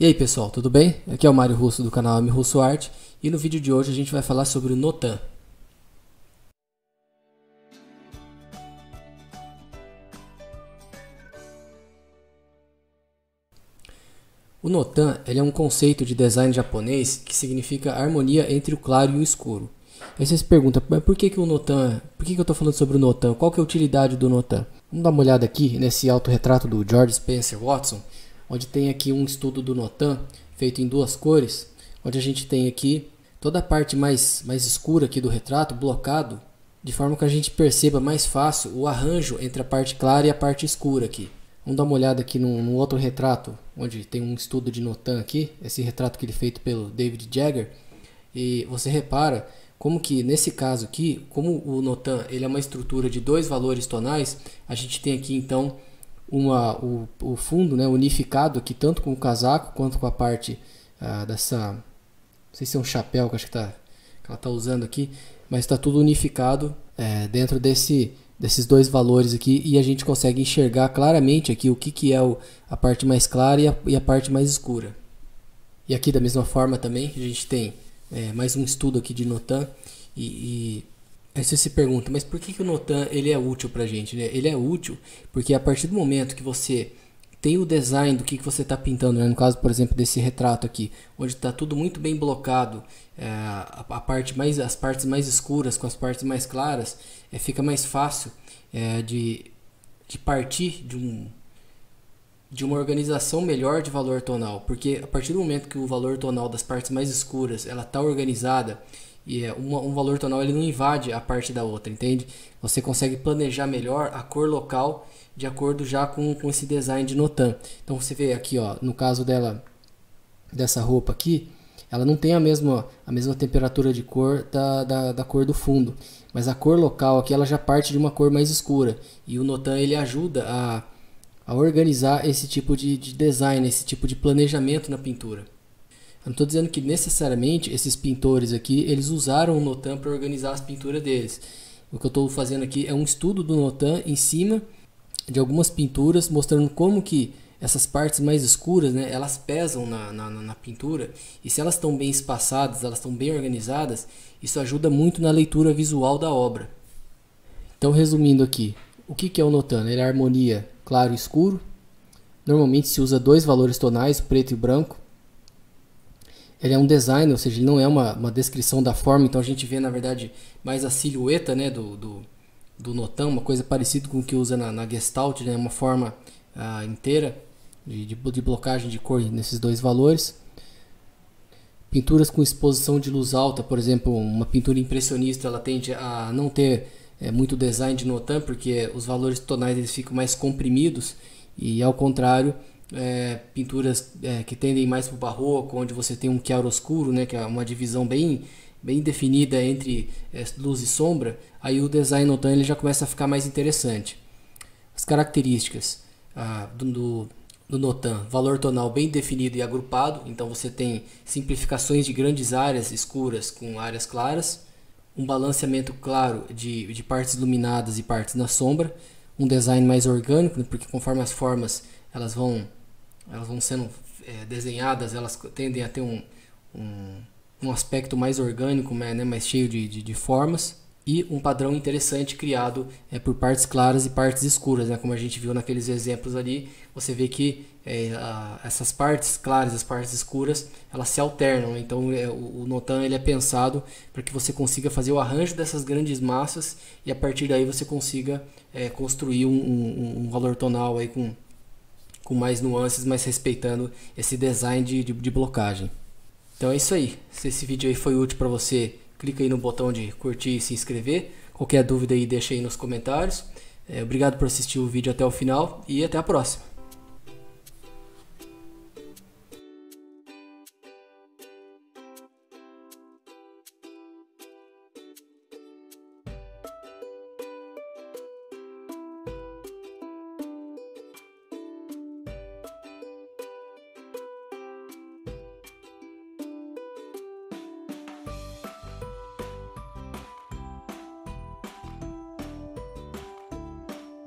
E aí pessoal, tudo bem? Aqui é o Mário Russo do canal M Russo Art e no vídeo de hoje a gente vai falar sobre o Notan. O Notan ele é um conceito de design japonês que significa harmonia entre o claro e o escuro. Aí você se pergunta, mas por que, que o Notan, por que, que eu estou falando sobre o Notan? Qual que é a utilidade do Notan? Vamos dar uma olhada aqui nesse autorretrato do George Spencer Watson, onde tem aqui um estudo do Notan feito em duas cores, onde a gente tem aqui toda a parte mais, mais escura aqui do retrato blocado, de forma que a gente perceba mais fácil o arranjo entre a parte clara e a parte escura aqui. Vamos dar uma olhada aqui no outro retrato, onde tem um estudo de Notan aqui, esse retrato que ele é feito pelo David Jagger, e você repara como que nesse caso aqui, como o Notan ele é uma estrutura de dois valores tonais, a gente tem aqui então uma, o, o fundo né, unificado aqui, tanto com o casaco quanto com a parte ah, dessa. Não sei se é um chapéu que acho que, tá, que ela está usando aqui, mas está tudo unificado é, dentro desse, desses dois valores aqui e a gente consegue enxergar claramente aqui o que, que é o, a parte mais clara e a, e a parte mais escura. E aqui da mesma forma também a gente tem é, mais um estudo aqui de Notan e, e Aí você se pergunta, mas por que, que o Notan ele é útil para gente? Né? Ele é útil porque a partir do momento que você tem o design do que, que você está pintando, né? no caso, por exemplo, desse retrato aqui, onde está tudo muito bem blocado, é, a, a, parte mais, as partes mais escuras com as partes mais claras, é, fica mais fácil é, de, de partir de um de uma organização melhor de valor tonal, porque a partir do momento que o valor tonal das partes mais escuras ela está organizada e é uma, um valor tonal ele não invade a parte da outra, entende? Você consegue planejar melhor a cor local de acordo já com, com esse design de notan. Então você vê aqui, ó, no caso dela dessa roupa aqui, ela não tem a mesma, a mesma temperatura de cor da, da, da, cor do fundo, mas a cor local aqui ela já parte de uma cor mais escura e o Notan ele ajuda a, a organizar esse tipo de, de design, esse tipo de planejamento na pintura não estou dizendo que necessariamente esses pintores aqui eles usaram o Notan para organizar as pinturas deles. O que eu estou fazendo aqui é um estudo do Notan em cima de algumas pinturas mostrando como que essas partes mais escuras, né, elas pesam na, na, na pintura e se elas estão bem espaçadas, elas estão bem organizadas, isso ajuda muito na leitura visual da obra. Então, resumindo aqui, o que, que é o Notan? Ele é harmonia claro e escuro. Normalmente se usa dois valores tonais, preto e branco, ele é um design, ou seja, ele não é uma, uma descrição da forma, então a gente vê, na verdade, mais a silhueta né, do, do, do notão, uma coisa parecida com o que usa na, na Gestalt, né, uma forma ah, inteira de, de, de blocagem de cor nesses dois valores. Pinturas com exposição de luz alta, por exemplo, uma pintura impressionista, ela tende a não ter é, muito design de notan, porque os valores tonais eles ficam mais comprimidos, e ao contrário, é, pinturas é, que tendem mais para o barroco, onde você tem um chiaroscuro, né, que é uma divisão bem, bem definida entre é, luz e sombra, aí o design notan ele já começa a ficar mais interessante. As características ah, do, do, do notan, valor tonal bem definido e agrupado, então você tem simplificações de grandes áreas escuras com áreas claras, um balanceamento claro de, de partes iluminadas e partes na sombra, um design mais orgânico, né, porque conforme as formas elas vão elas vão sendo é, desenhadas, elas tendem a ter um, um, um aspecto mais orgânico, né, né, mais cheio de, de, de, formas e um padrão interessante criado é, por partes claras e partes escuras, né, como a gente viu naqueles exemplos ali, você vê que é, a, essas partes claras, as partes escuras, elas se alternam. Né, então é, o, o notan ele é pensado para que você consiga fazer o arranjo dessas grandes massas e a partir daí você consiga é, construir um, um, um valor tonal aí com com mais nuances, mas respeitando esse design de, de, de blocagem. Então é isso aí. Se esse vídeo aí foi útil para você, clica aí no botão de curtir e se inscrever. Qualquer dúvida aí, deixa aí nos comentários. É, obrigado por assistir o vídeo até o final e até a próxima.